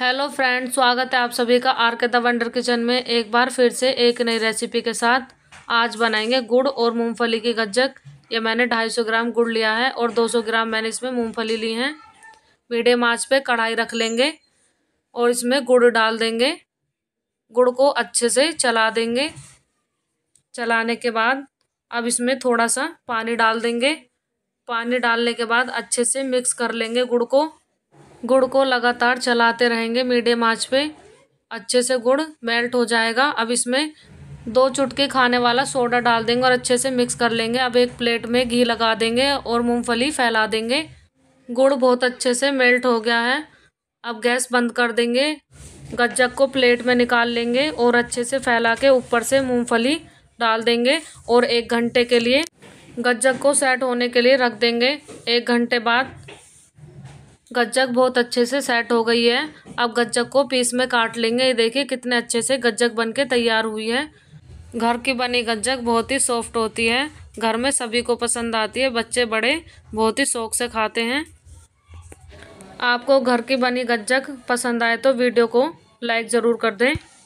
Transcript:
hello friends स्वागत है आप सभी का आर के द वंडर किचन में एक बार फिर से एक नई रेसिपी के साथ आज बनाएंगे गुड़ और मूंगफली की गज्जक ये मैंने 250 ग्राम गुड़ लिया है और 200 ग्राम मैंने इसमें मूंगफली ली है मीडियम आंच पे कढ़ाई रख लेंगे और इसमें गुड़ डाल देंगे गुड़ को अच्छे से चला देंगे चलाने के बाद अब इसमें थोड़ा सा पानी डाल देंगे पानी डालने के बाद अच्छे से मिक्स कर लेंगे गुड़ को गुड़ को लगातार चलाते रहेंगे मीडियम आँच पे अच्छे से गुड़ मेल्ट हो जाएगा अब इसमें दो चुटके खाने वाला सोडा डाल देंगे और अच्छे से मिक्स कर लेंगे अब एक प्लेट में घी लगा देंगे और मूंगफली फैला देंगे गुड़ बहुत अच्छे से मेल्ट हो गया है अब गैस बंद कर देंगे गज्जक को प्लेट में निकाल लेंगे और अच्छे से फैला के ऊपर से मूंगफली डाल देंगे और एक घंटे के लिए गज्जक को सेट होने के लिए रख देंगे एक घंटे बाद गज्जक बहुत अच्छे से सेट हो गई है अब गज्जक को पीस में काट लेंगे ये देखिए कितने अच्छे से गज्जक बन के तैयार हुई है घर की बनी गज्जक बहुत ही सॉफ्ट होती है घर में सभी को पसंद आती है बच्चे बड़े बहुत ही शौक से खाते हैं आपको घर की बनी गज्जक पसंद आए तो वीडियो को लाइक ज़रूर कर दें